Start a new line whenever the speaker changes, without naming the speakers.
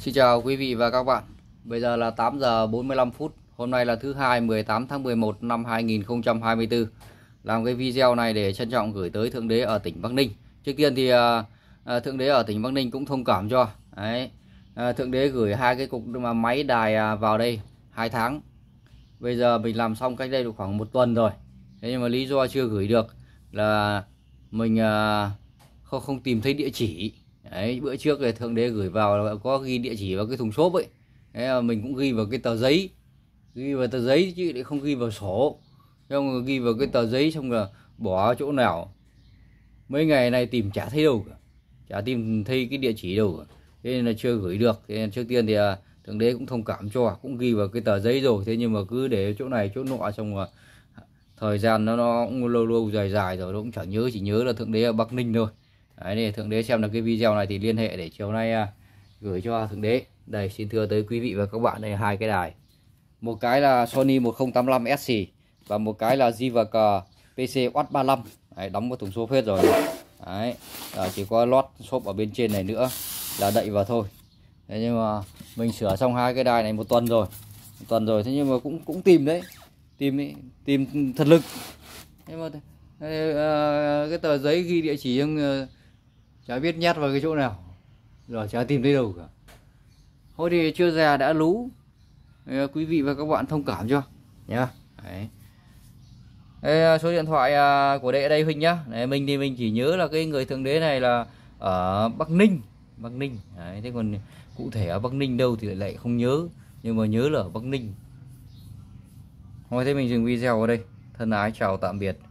Xin chào quý vị và các bạn. Bây giờ là 8 giờ 45 phút. Hôm nay là thứ hai 18 tháng 11 năm 2024. Làm cái video này để trân trọng gửi tới thượng đế ở tỉnh Bắc Ninh. Trước tiên thì à, à, thượng đế ở tỉnh Bắc Ninh cũng thông cảm cho. Đấy. À, thượng đế gửi hai cái cục mà máy đài vào đây hai tháng. Bây giờ mình làm xong cách đây được khoảng một tuần rồi. Thế nhưng mà lý do chưa gửi được là mình không không tìm thấy địa chỉ đấy bữa trước thì thượng đế gửi vào có ghi địa chỉ vào cái thùng xốp ấy đấy mình cũng ghi vào cái tờ giấy ghi vào tờ giấy chứ lại không ghi vào sổ xong rồi ghi vào cái tờ giấy xong là bỏ chỗ nào mấy ngày này tìm chả thấy đâu cả chả tìm thấy cái địa chỉ đâu cả thế nên là chưa gửi được thế nên trước tiên thì à, thượng đế cũng thông cảm cho cũng ghi vào cái tờ giấy rồi thế nhưng mà cứ để chỗ này chỗ nọ xong rồi thời gian nó nó cũng lâu lâu dài dài rồi nó cũng chẳng nhớ chỉ nhớ là thượng đế ở bắc ninh thôi đấy để thượng đế xem được cái video này thì liên hệ để chiều nay à, gửi cho thượng đế đây xin thưa tới quý vị và các bạn đây hai cái đài một cái là Sony 1085 SC và một cái là JVC à, PC Watt 35 đấy, đóng một thùng số hết rồi đấy à, chỉ có lót xốp ở bên trên này nữa là đậy vào thôi thế nhưng mà mình sửa xong hai cái đài này một tuần rồi một tuần rồi thế nhưng mà cũng cũng tìm đấy tìm ý, tìm thật lực nhưng mà à, cái tờ giấy ghi địa chỉ chả biết nhét vào cái chỗ nào rồi chả tìm thấy đâu cả thôi thì chưa già đã lú quý vị và các bạn thông cảm cho nhá đấy Ê, số điện thoại à, của đệ đây Huỳnh nhá đấy, mình thì mình chỉ nhớ là cái người thượng đế này là ở Bắc Ninh Bắc Ninh đấy, thế còn cụ thể ở Bắc Ninh đâu thì lại không nhớ nhưng mà nhớ là ở Bắc Ninh thôi thế mình dừng video ở đây thân ái chào tạm biệt